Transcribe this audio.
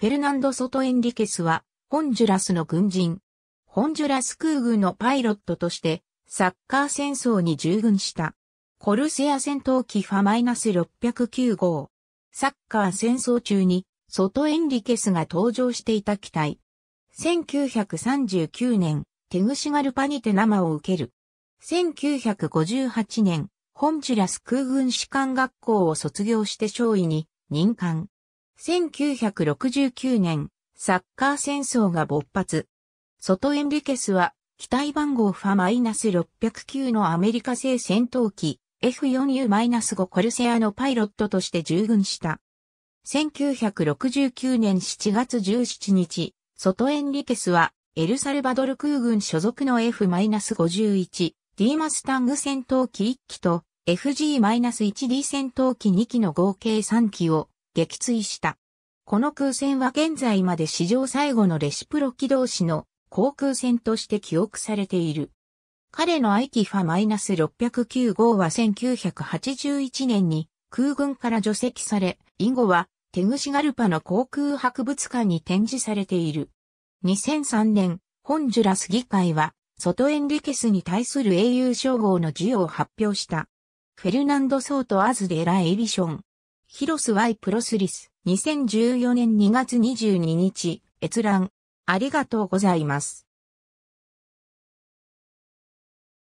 フェルナンド・ソトエンリケスは、ホンジュラスの軍人。ホンジュラス空軍のパイロットとして、サッカー戦争に従軍した。コルセア戦闘機ファマイナス609号。サッカー戦争中に、ソトエンリケスが登場していた機体。1939年、テグシガルパにて生を受ける。1958年、ホンジュラス空軍士官学校を卒業して少尉に任官。1969年、サッカー戦争が勃発。ソトエンリケスは、機体番号ファマイナス -609 のアメリカ製戦闘機 F4U-5 コルセアのパイロットとして従軍した。1969年7月17日、ソトエンリケスは、エルサルバドル空軍所属の F-51、D マスタング戦闘機1機と FG-1D 戦闘機2機の合計3機を撃墜した。この空戦は現在まで史上最後のレシプロ機同士の航空戦として記憶されている。彼のアイキファ -609 号は1981年に空軍から除籍され、以後はテグシガルパの航空博物館に展示されている。2003年、ホンジュラス議会は、ソトエンリケスに対する英雄称号の授与を発表した。フェルナンド・ソート・アズ・デ・ラ・エビション、ヒロス・ワイ・プロスリス、2014年2月22日、閲覧。ありがとうございます。